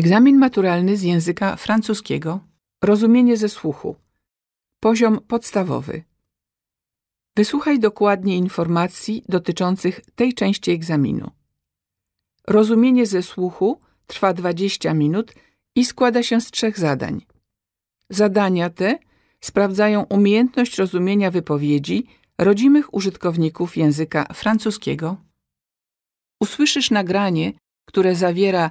Egzamin maturalny z języka francuskiego, rozumienie ze słuchu, poziom podstawowy. Wysłuchaj dokładnie informacji dotyczących tej części egzaminu. Rozumienie ze słuchu trwa 20 minut i składa się z trzech zadań. Zadania te sprawdzają umiejętność rozumienia wypowiedzi rodzimych użytkowników języka francuskiego. Usłyszysz nagranie, które zawiera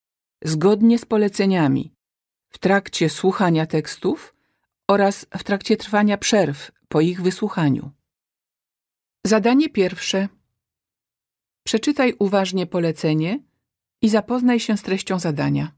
zgodnie z poleceniami, w trakcie słuchania tekstów oraz w trakcie trwania przerw po ich wysłuchaniu. Zadanie pierwsze. Przeczytaj uważnie polecenie i zapoznaj się z treścią zadania.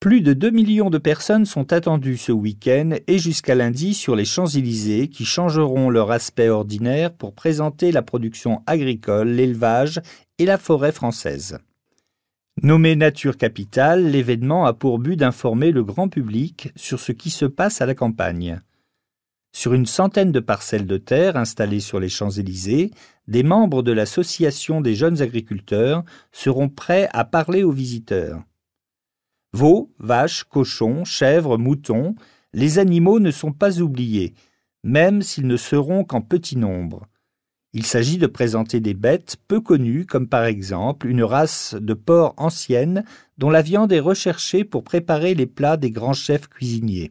Plus de 2 millions de personnes sont attendues ce week-end et jusqu'à lundi sur les Champs-Élysées qui changeront leur aspect ordinaire pour présenter la production agricole, l'élevage et la forêt française. Nommé Nature Capitale, l'événement a pour but d'informer le grand public sur ce qui se passe à la campagne. Sur une centaine de parcelles de terre installées sur les Champs-Élysées, des membres de l'Association des jeunes agriculteurs seront prêts à parler aux visiteurs. Veaux, vaches, cochons, chèvres, moutons, les animaux ne sont pas oubliés, même s'ils ne seront qu'en petit nombre. Il s'agit de présenter des bêtes peu connues, comme par exemple une race de porc ancienne dont la viande est recherchée pour préparer les plats des grands chefs cuisiniers.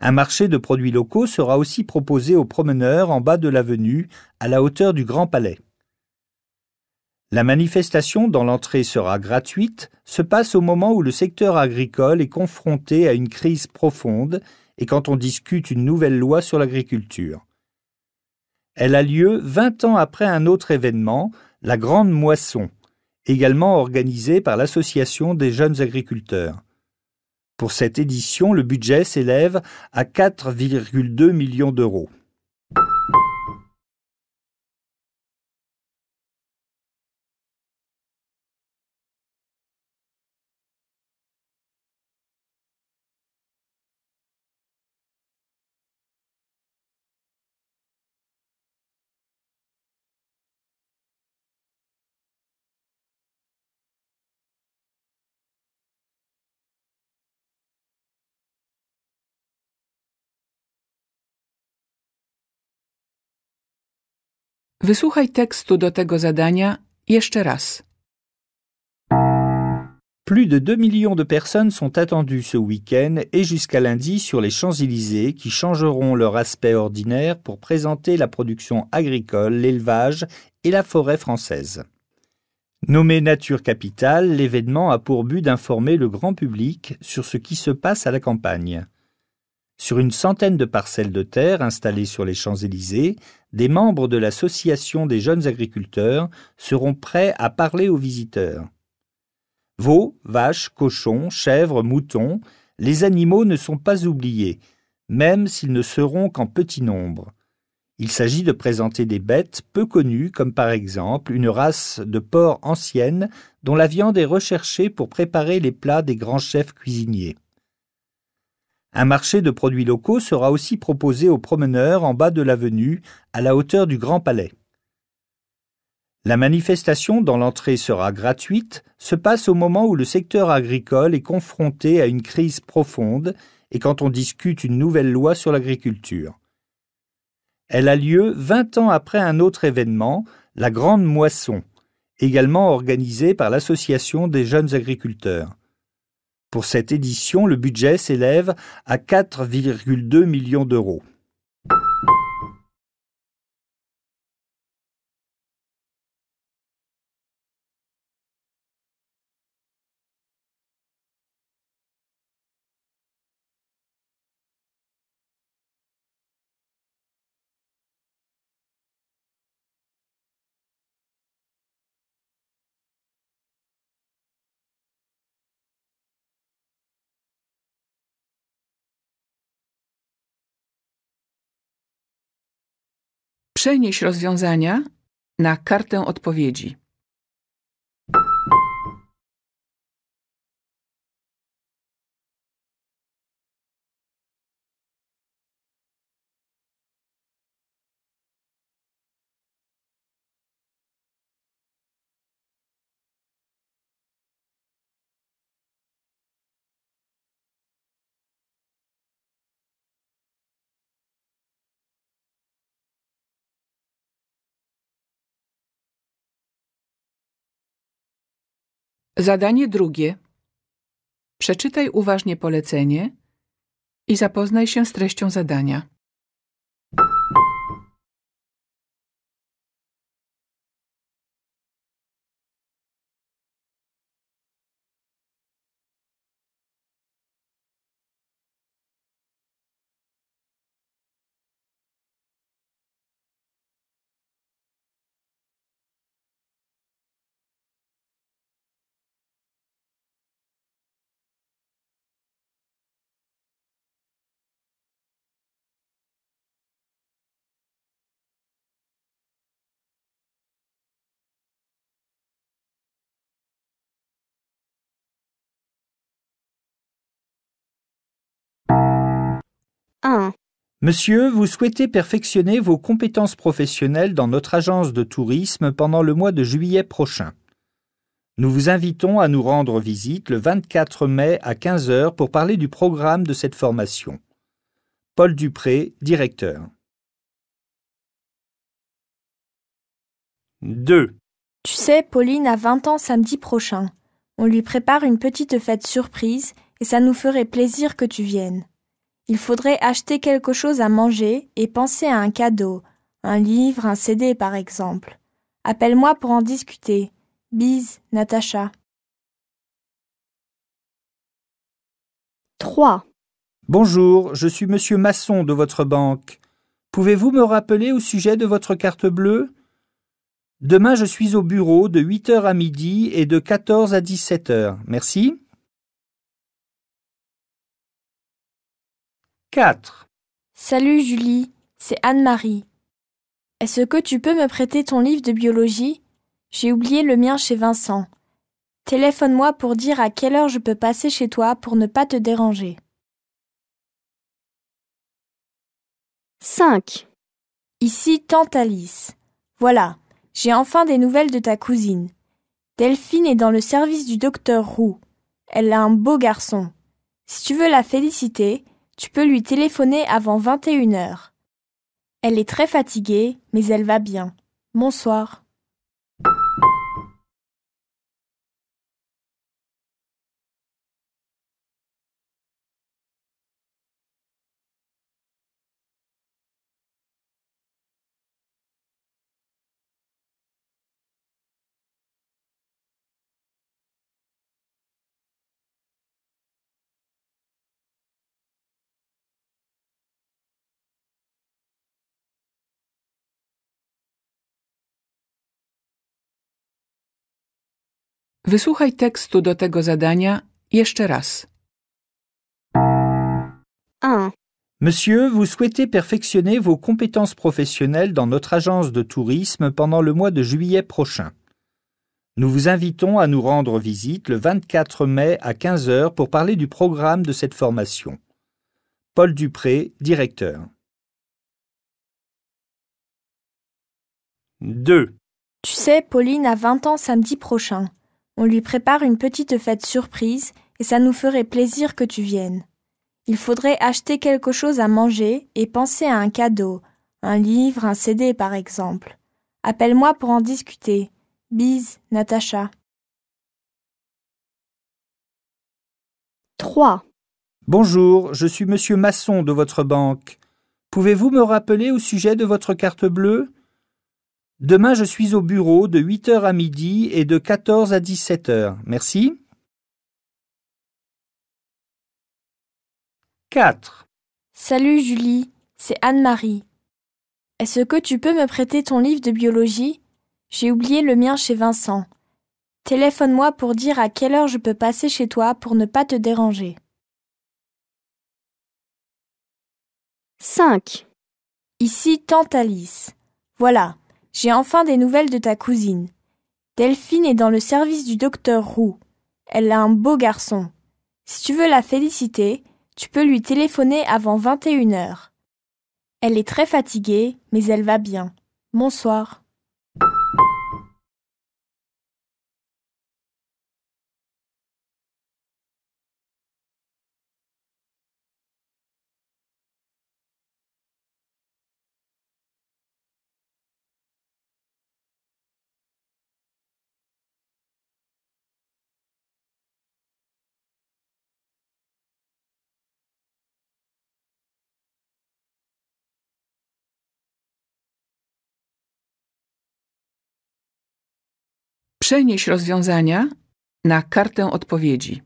Un marché de produits locaux sera aussi proposé aux promeneurs en bas de l'avenue, à la hauteur du Grand Palais. La manifestation dont l'entrée sera gratuite se passe au moment où le secteur agricole est confronté à une crise profonde et quand on discute une nouvelle loi sur l'agriculture. Elle a lieu 20 ans après un autre événement, la Grande Moisson, également organisée par l'Association des jeunes agriculteurs. Pour cette édition, le budget s'élève à 4,2 millions d'euros. Plus de 2 millions de personnes sont attendues ce week-end et jusqu'à lundi sur les Champs-Élysées qui changeront leur aspect ordinaire pour présenter la production agricole, l'élevage et la forêt française. Nommé Nature Capitale, l'événement a pour but d'informer le grand public sur ce qui se passe à la campagne. Sur une centaine de parcelles de terre installées sur les Champs-Élysées, des membres de l'Association des jeunes agriculteurs seront prêts à parler aux visiteurs. Veaux, vaches, cochons, chèvres, moutons, les animaux ne sont pas oubliés, même s'ils ne seront qu'en petit nombre. Il s'agit de présenter des bêtes peu connues, comme par exemple une race de porc ancienne dont la viande est recherchée pour préparer les plats des grands chefs cuisiniers. Un marché de produits locaux sera aussi proposé aux promeneurs en bas de l'avenue, à la hauteur du Grand Palais. La manifestation, dont l'entrée sera gratuite, se passe au moment où le secteur agricole est confronté à une crise profonde et quand on discute une nouvelle loi sur l'agriculture. Elle a lieu 20 ans après un autre événement, la Grande Moisson, également organisée par l'Association des jeunes agriculteurs. Pour cette édition, le budget s'élève à 4,2 millions d'euros. Przenieś rozwiązania na kartę odpowiedzi. Zadanie drugie. Przeczytaj uważnie polecenie i zapoznaj się z treścią zadania. 1. Monsieur, vous souhaitez perfectionner vos compétences professionnelles dans notre agence de tourisme pendant le mois de juillet prochain. Nous vous invitons à nous rendre visite le 24 mai à 15h pour parler du programme de cette formation. Paul Dupré, directeur. 2. Tu sais, Pauline a 20 ans samedi prochain. On lui prépare une petite fête surprise et ça nous ferait plaisir que tu viennes. Il faudrait acheter quelque chose à manger et penser à un cadeau, un livre, un CD par exemple. Appelle-moi pour en discuter. Bise, Natacha. 3. Bonjour, je suis monsieur Masson de votre banque. Pouvez-vous me rappeler au sujet de votre carte bleue Demain, je suis au bureau de 8h à midi et de 14 à 17h. Merci. 4. Salut Julie, c'est Anne-Marie. Est-ce que tu peux me prêter ton livre de biologie J'ai oublié le mien chez Vincent. Téléphone-moi pour dire à quelle heure je peux passer chez toi pour ne pas te déranger. 5. Ici tante Alice. Voilà, j'ai enfin des nouvelles de ta cousine. Delphine est dans le service du docteur Roux. Elle a un beau garçon. Si tu veux la féliciter, tu peux lui téléphoner avant 21h. Elle est très fatiguée, mais elle va bien. Bonsoir. 1. Monsieur, vous souhaitez perfectionner vos compétences professionnelles dans notre agence de tourisme pendant le mois de juillet prochain. Nous vous invitons à nous rendre visite le 24 mai à 15h pour parler du programme de cette formation. Paul Dupré, directeur. 2. Tu sais, Pauline a 20 ans samedi prochain. On lui prépare une petite fête surprise et ça nous ferait plaisir que tu viennes. Il faudrait acheter quelque chose à manger et penser à un cadeau, un livre, un CD par exemple. Appelle-moi pour en discuter. Bise, Natacha. 3. Bonjour, je suis monsieur Masson de votre banque. Pouvez-vous me rappeler au sujet de votre carte bleue Demain, je suis au bureau de 8h à midi et de 14 à 17h. Merci. 4. Salut Julie, c'est Anne-Marie. Est-ce que tu peux me prêter ton livre de biologie J'ai oublié le mien chez Vincent. Téléphone-moi pour dire à quelle heure je peux passer chez toi pour ne pas te déranger. 5. Ici Alice. Voilà, j'ai enfin des nouvelles de ta cousine. Delphine est dans le service du docteur Roux. Elle a un beau garçon. Si tu veux la féliciter, tu peux lui téléphoner avant 21 heures. Elle est très fatiguée, mais elle va bien. Bonsoir. Przenieś rozwiązania na kartę odpowiedzi.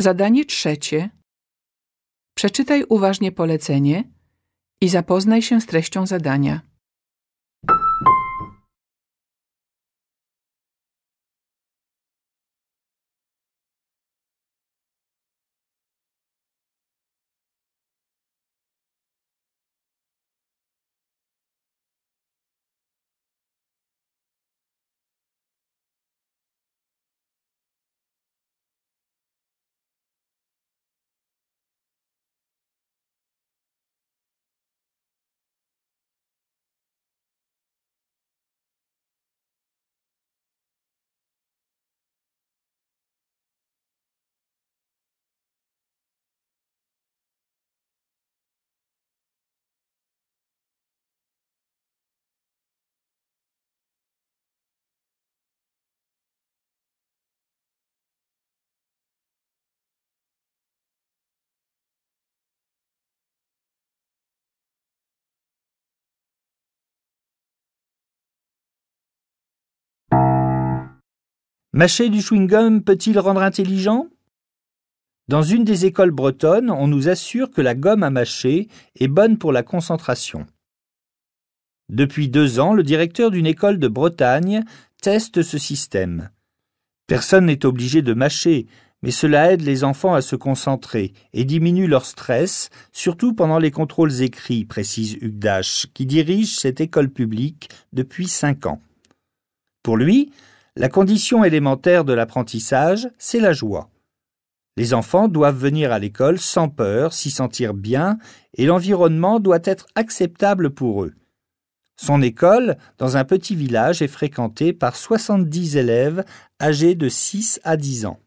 Zadanie trzecie. Przeczytaj uważnie polecenie i zapoznaj się z treścią zadania. Mâcher du chewing-gum peut-il rendre intelligent Dans une des écoles bretonnes, on nous assure que la gomme à mâcher est bonne pour la concentration. Depuis deux ans, le directeur d'une école de Bretagne teste ce système. Personne n'est obligé de mâcher, mais cela aide les enfants à se concentrer et diminue leur stress, surtout pendant les contrôles écrits, précise Hugues Dash, qui dirige cette école publique depuis cinq ans. Pour lui, la condition élémentaire de l'apprentissage, c'est la joie. Les enfants doivent venir à l'école sans peur, s'y sentir bien, et l'environnement doit être acceptable pour eux. Son école, dans un petit village, est fréquentée par 70 élèves âgés de 6 à 10 ans.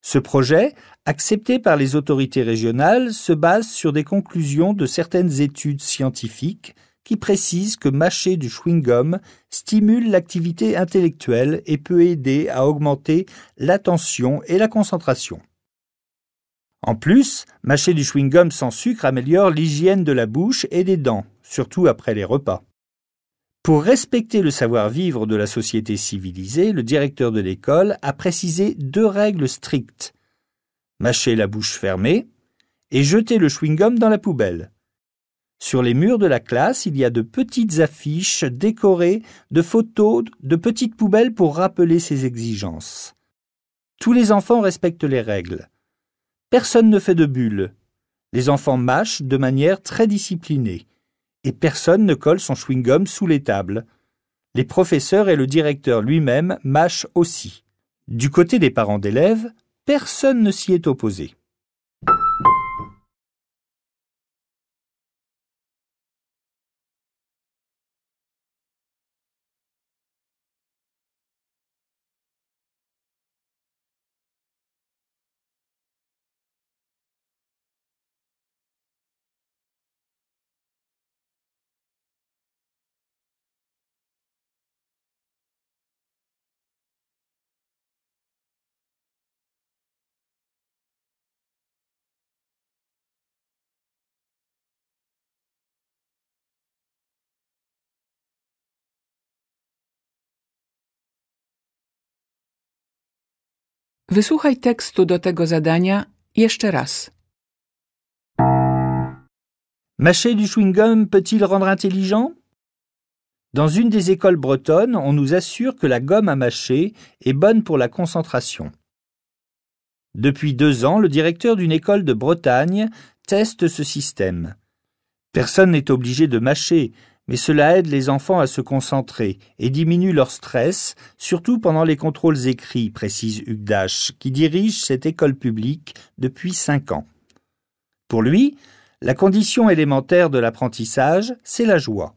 Ce projet, accepté par les autorités régionales, se base sur des conclusions de certaines études scientifiques qui précise que mâcher du chewing-gum stimule l'activité intellectuelle et peut aider à augmenter l'attention et la concentration. En plus, mâcher du chewing-gum sans sucre améliore l'hygiène de la bouche et des dents, surtout après les repas. Pour respecter le savoir-vivre de la société civilisée, le directeur de l'école a précisé deux règles strictes. Mâcher la bouche fermée et jeter le chewing-gum dans la poubelle. Sur les murs de la classe, il y a de petites affiches décorées de photos, de petites poubelles pour rappeler ces exigences. Tous les enfants respectent les règles. Personne ne fait de bulles. Les enfants mâchent de manière très disciplinée. Et personne ne colle son chewing-gum sous les tables. Les professeurs et le directeur lui-même mâchent aussi. Du côté des parents d'élèves, personne ne s'y est opposé. Mâcher du chewing-gum peut-il rendre intelligent Dans une des écoles bretonnes, on nous assure que la gomme à mâcher est bonne pour la concentration. Depuis deux ans, le directeur d'une école de Bretagne teste ce système. Personne n'est obligé de mâcher, mais cela aide les enfants à se concentrer et diminue leur stress, surtout pendant les contrôles écrits, précise Hugues qui dirige cette école publique depuis cinq ans. Pour lui, la condition élémentaire de l'apprentissage, c'est la joie.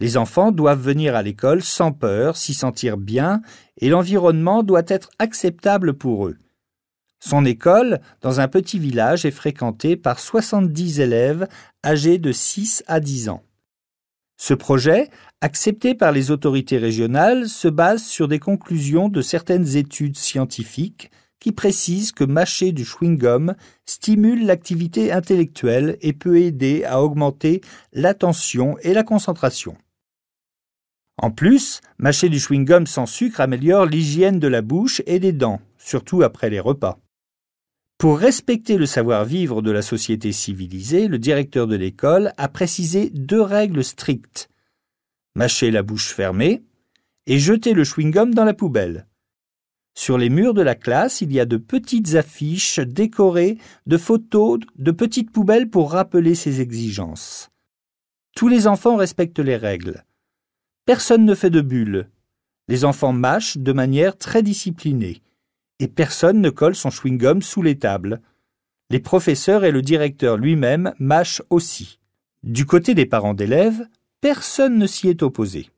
Les enfants doivent venir à l'école sans peur, s'y sentir bien, et l'environnement doit être acceptable pour eux. Son école, dans un petit village, est fréquentée par 70 élèves âgés de 6 à 10 ans. Ce projet, accepté par les autorités régionales, se base sur des conclusions de certaines études scientifiques qui précisent que mâcher du chewing-gum stimule l'activité intellectuelle et peut aider à augmenter l'attention et la concentration. En plus, mâcher du chewing-gum sans sucre améliore l'hygiène de la bouche et des dents, surtout après les repas. Pour respecter le savoir-vivre de la société civilisée, le directeur de l'école a précisé deux règles strictes. Mâcher la bouche fermée et jeter le chewing-gum dans la poubelle. Sur les murs de la classe, il y a de petites affiches décorées de photos de petites poubelles pour rappeler ces exigences. Tous les enfants respectent les règles. Personne ne fait de bulles. Les enfants mâchent de manière très disciplinée et personne ne colle son chewing-gum sous les tables. Les professeurs et le directeur lui-même mâchent aussi. Du côté des parents d'élèves, personne ne s'y est opposé.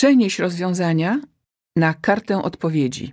Przenieś rozwiązania na kartę odpowiedzi.